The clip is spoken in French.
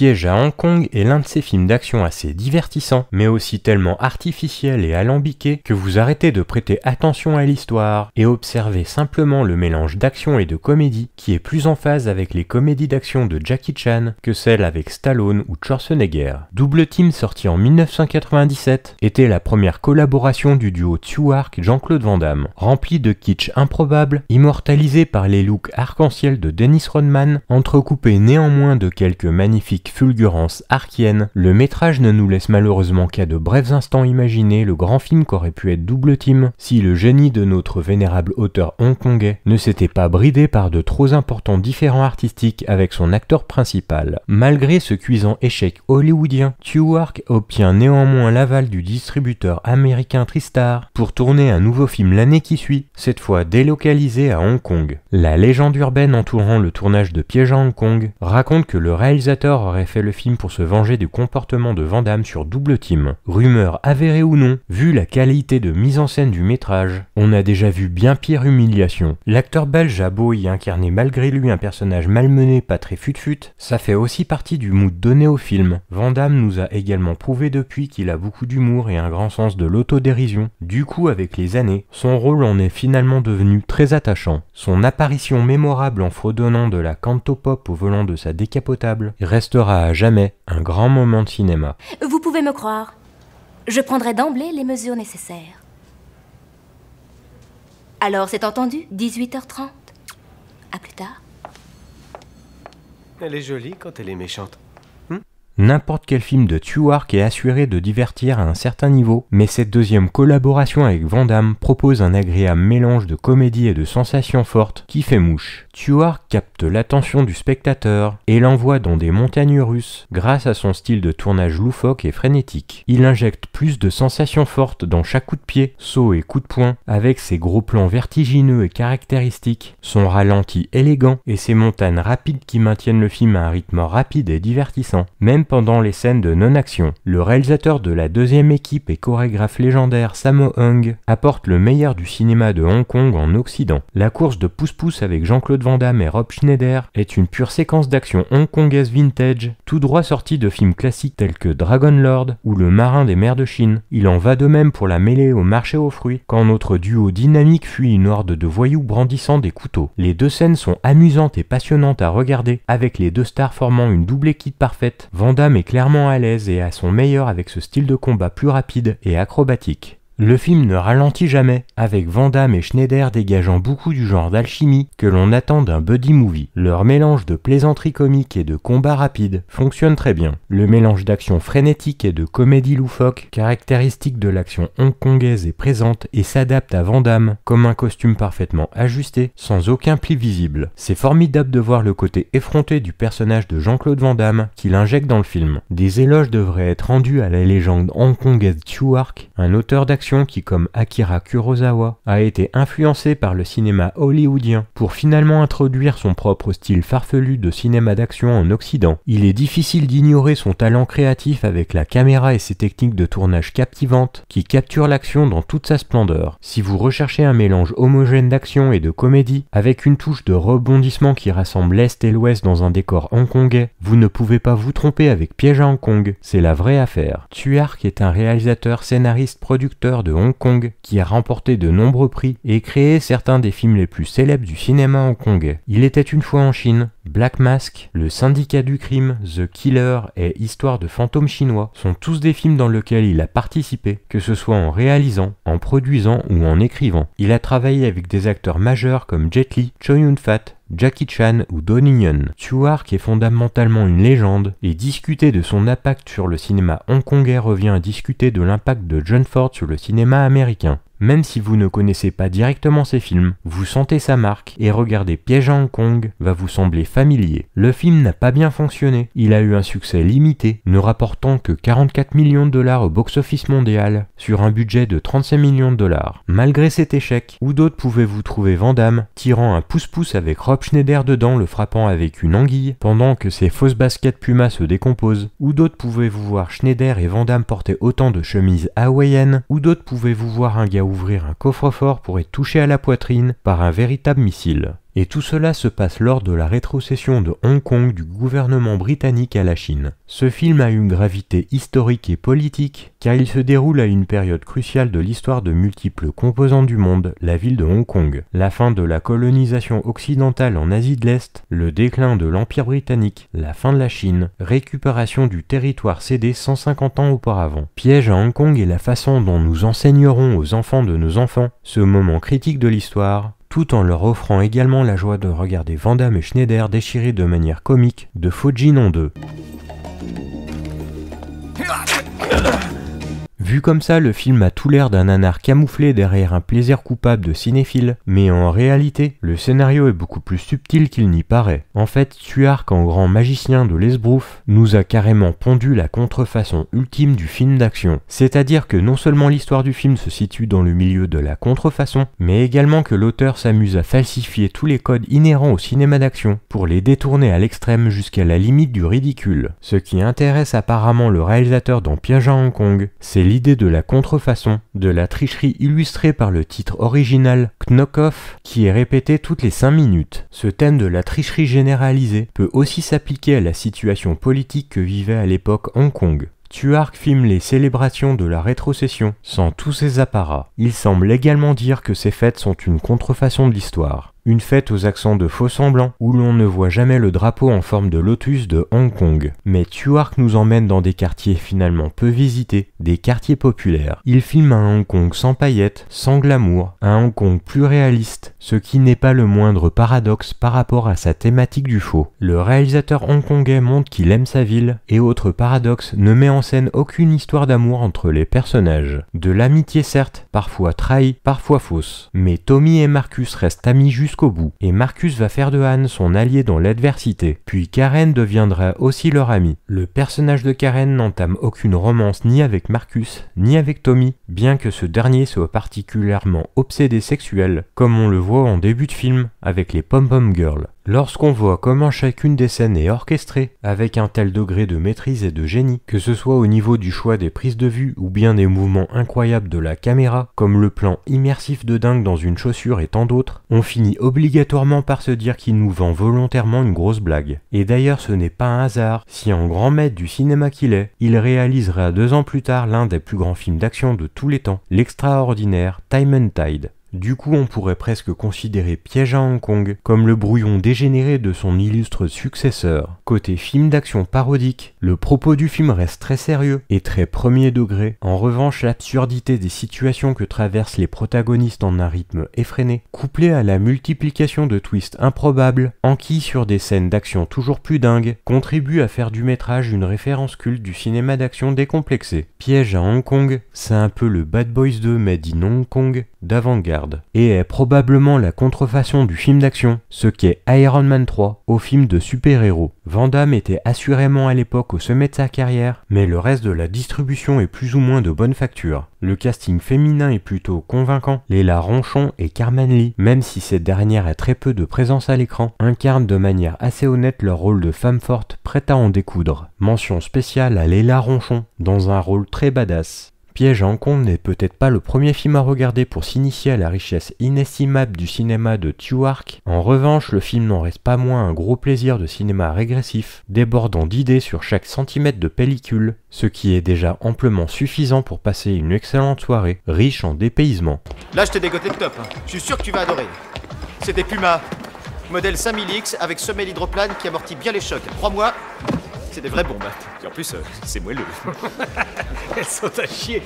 Piège à Hong Kong est l'un de ces films d'action assez divertissant, mais aussi tellement artificiel et alambiqué que vous arrêtez de prêter attention à l'histoire et observez simplement le mélange d'action et de comédie qui est plus en phase avec les comédies d'action de Jackie Chan que celle avec Stallone ou Schwarzenegger. Double Team sorti en 1997 était la première collaboration du duo Tsuark Jean-Claude Van Damme, rempli de kitsch improbable, immortalisé par les looks arc-en-ciel de Dennis Rodman, entrecoupé néanmoins de quelques magnifiques fulgurance archienne, le métrage ne nous laisse malheureusement qu'à de brefs instants imaginer le grand film qu'aurait pu être Double Team si le génie de notre vénérable auteur hongkongais ne s'était pas bridé par de trop importants différends artistiques avec son acteur principal. Malgré ce cuisant échec hollywoodien, Tewark obtient néanmoins l'aval du distributeur américain Tristar pour tourner un nouveau film l'année qui suit, cette fois délocalisé à Hong Kong. La légende urbaine entourant le tournage de Piège à Hong Kong raconte que le réalisateur aurait fait le film pour se venger du comportement de Van sur Double Team. Rumeur avérée ou non, vu la qualité de mise en scène du métrage, on a déjà vu bien pire humiliation. L'acteur belge a beau y incarner malgré lui un personnage malmené pas très fut-fut, ça fait aussi partie du mood donné au film. Van nous a également prouvé depuis qu'il a beaucoup d'humour et un grand sens de l'autodérision. Du coup, avec les années, son rôle en est finalement devenu très attachant. Son apparition mémorable en fredonnant de la cantopop au volant de sa décapotable restera Aura à jamais un grand moment de cinéma. Vous pouvez me croire. Je prendrai d'emblée les mesures nécessaires. Alors, c'est entendu 18h30. À plus tard. Elle est jolie quand elle est méchante. N'importe quel film de Tuark est assuré de divertir à un certain niveau, mais cette deuxième collaboration avec Van propose un agréable mélange de comédie et de sensations fortes qui fait mouche. Tuark capte l'attention du spectateur et l'envoie dans des montagnes russes grâce à son style de tournage loufoque et frénétique. Il injecte plus de sensations fortes dans chaque coup de pied, saut et coup de poing, avec ses gros plans vertigineux et caractéristiques, son ralenti élégant et ses montagnes rapides qui maintiennent le film à un rythme rapide et divertissant pendant les scènes de non-action. Le réalisateur de la deuxième équipe et chorégraphe légendaire Sammo Hung apporte le meilleur du cinéma de Hong Kong en Occident. La course de pouce-pouce avec Jean-Claude Van Damme et Rob Schneider est une pure séquence d'action hongkongaise vintage, tout droit sortie de films classiques tels que Dragon Lord ou Le Marin des mers de Chine. Il en va de même pour la mêlée au marché aux fruits, quand notre duo dynamique fuit une horde de voyous brandissant des couteaux. Les deux scènes sont amusantes et passionnantes à regarder, avec les deux stars formant une double équipe parfaite, est clairement à l'aise et à son meilleur avec ce style de combat plus rapide et acrobatique. Le film ne ralentit jamais, avec Van et Schneider dégageant beaucoup du genre d'alchimie que l'on attend d'un buddy movie. Leur mélange de plaisanterie comique et de combat rapide fonctionne très bien. Le mélange d'action frénétique et de comédie loufoque, caractéristique de l'action hongkongaise, est présente et s'adapte à Van comme un costume parfaitement ajusté, sans aucun pli visible. C'est formidable de voir le côté effronté du personnage de Jean-Claude Van qu'il injecte dans le film. Des éloges devraient être rendus à la légende hongkongaise Chu un auteur d'action qui, comme Akira Kurosawa, a été influencé par le cinéma hollywoodien pour finalement introduire son propre style farfelu de cinéma d'action en Occident, il est difficile d'ignorer son talent créatif avec la caméra et ses techniques de tournage captivantes qui capturent l'action dans toute sa splendeur. Si vous recherchez un mélange homogène d'action et de comédie, avec une touche de rebondissement qui rassemble l'Est et l'Ouest dans un décor hongkongais, vous ne pouvez pas vous tromper avec Piège à Hong Kong, c'est la vraie affaire. Tuark est un réalisateur, scénariste, producteur, de Hong Kong, qui a remporté de nombreux prix et créé certains des films les plus célèbres du cinéma hongkongais. Il était une fois en Chine, Black Mask, Le Syndicat du Crime, The Killer et Histoire de fantômes chinois sont tous des films dans lesquels il a participé, que ce soit en réalisant, en produisant ou en écrivant. Il a travaillé avec des acteurs majeurs comme Jet Li, Chow Yun-fat, Jackie Chan ou Don Yen, qui est fondamentalement une légende, et discuter de son impact sur le cinéma hongkongais revient à discuter de l'impact de John Ford sur le cinéma américain. Même si vous ne connaissez pas directement ces films, vous sentez sa marque et regarder Piège à Hong Kong va vous sembler familier. Le film n'a pas bien fonctionné, il a eu un succès limité, ne rapportant que 44 millions de dollars au box-office mondial sur un budget de 35 millions de dollars. Malgré cet échec, où d'autres pouvez-vous trouver Vandame tirant un pouce-pouce avec Rob Schneider dedans le frappant avec une anguille pendant que ses fausses baskets Puma se décomposent Où d'autres pouvez-vous voir Schneider et Van porter autant de chemises hawaïennes Où d'autres pouvez-vous voir un gars ouvrir un coffre-fort pourrait toucher à la poitrine par un véritable missile. Et tout cela se passe lors de la rétrocession de Hong Kong du gouvernement britannique à la Chine. Ce film a une gravité historique et politique car il se déroule à une période cruciale de l'histoire de multiples composants du monde, la ville de Hong Kong, la fin de la colonisation occidentale en Asie de l'Est, le déclin de l'Empire britannique, la fin de la Chine, récupération du territoire cédé 150 ans auparavant, piège à Hong Kong et la façon dont nous enseignerons aux enfants de nos enfants ce moment critique de l'histoire tout en leur offrant également la joie de regarder Vandam et Schneider déchirer de manière comique de faux non 2. Vu comme ça, le film a tout l'air d'un anard camouflé derrière un plaisir coupable de cinéphile, mais en réalité, le scénario est beaucoup plus subtil qu'il n'y paraît. En fait, Tuark, en grand magicien de l'esbrouf, nous a carrément pondu la contrefaçon ultime du film d'action. C'est-à-dire que non seulement l'histoire du film se situe dans le milieu de la contrefaçon, mais également que l'auteur s'amuse à falsifier tous les codes inhérents au cinéma d'action, pour les détourner à l'extrême jusqu'à la limite du ridicule. Ce qui intéresse apparemment le réalisateur dans Piège à Hong Kong, c'est l'idée de la contrefaçon, de la tricherie illustrée par le titre original Knockoff qui est répété toutes les 5 minutes. Ce thème de la tricherie généralisée peut aussi s'appliquer à la situation politique que vivait à l'époque Hong Kong. Tuark filme les célébrations de la rétrocession sans tous ses apparats. Il semble également dire que ces fêtes sont une contrefaçon de l'histoire. Une fête aux accents de faux-semblants, où l'on ne voit jamais le drapeau en forme de lotus de Hong Kong. Mais Tuark nous emmène dans des quartiers finalement peu visités, des quartiers populaires. Il filme un Hong Kong sans paillettes, sans glamour, un Hong Kong plus réaliste, ce qui n'est pas le moindre paradoxe par rapport à sa thématique du faux. Le réalisateur hongkongais montre qu'il aime sa ville, et autre paradoxe, ne met en scène aucune histoire d'amour entre les personnages. De l'amitié certes, parfois trahie, parfois fausse. Mais Tommy et Marcus restent amis juste jusqu'au bout, et Marcus va faire de Anne son allié dans l'adversité, puis Karen deviendra aussi leur amie. Le personnage de Karen n'entame aucune romance ni avec Marcus, ni avec Tommy, bien que ce dernier soit particulièrement obsédé sexuel, comme on le voit en début de film avec les Pom Pom Girls. Lorsqu'on voit comment chacune des scènes est orchestrée avec un tel degré de maîtrise et de génie, que ce soit au niveau du choix des prises de vue ou bien des mouvements incroyables de la caméra, comme le plan immersif de dingue dans une chaussure et tant d'autres, on finit obligatoirement par se dire qu'il nous vend volontairement une grosse blague. Et d'ailleurs ce n'est pas un hasard, si en grand maître du cinéma qu'il est, il réalisera deux ans plus tard l'un des plus grands films d'action de tous les temps, l'extraordinaire Time and Tide. Du coup, on pourrait presque considérer Piège à Hong Kong comme le brouillon dégénéré de son illustre successeur. Côté film d'action parodique, le propos du film reste très sérieux et très premier degré. En revanche, l'absurdité des situations que traversent les protagonistes en un rythme effréné, couplé à la multiplication de twists improbables, qui, sur des scènes d'action toujours plus dingues, contribue à faire du métrage une référence culte du cinéma d'action décomplexé. Piège à Hong Kong, c'est un peu le Bad Boys 2 mais dit Hong Kong, d'avant-garde et est probablement la contrefaçon du film d'action, ce qu'est Iron Man 3 au film de super-héros. Van était assurément à l'époque au sommet de sa carrière, mais le reste de la distribution est plus ou moins de bonne facture. Le casting féminin est plutôt convaincant. Léla Ronchon et Carmen Lee, même si cette dernière a très peu de présence à l'écran, incarnent de manière assez honnête leur rôle de femme forte prête à en découdre. Mention spéciale à Léla Ronchon, dans un rôle très badass. Piège à Hong n'est peut-être pas le premier film à regarder pour s'initier à la richesse inestimable du cinéma de Tewark. En revanche, le film n'en reste pas moins un gros plaisir de cinéma régressif, débordant d'idées sur chaque centimètre de pellicule, ce qui est déjà amplement suffisant pour passer une excellente soirée, riche en dépaysement. Là, je t'ai dégoté le top. Hein. Je suis sûr que tu vas adorer. C'était Puma, modèle 5000X avec semelle hydroplane qui amortit bien les chocs. Crois-moi, c'est des vraies bombes. Et en plus, euh, c'est moelleux. Elles sont à chier.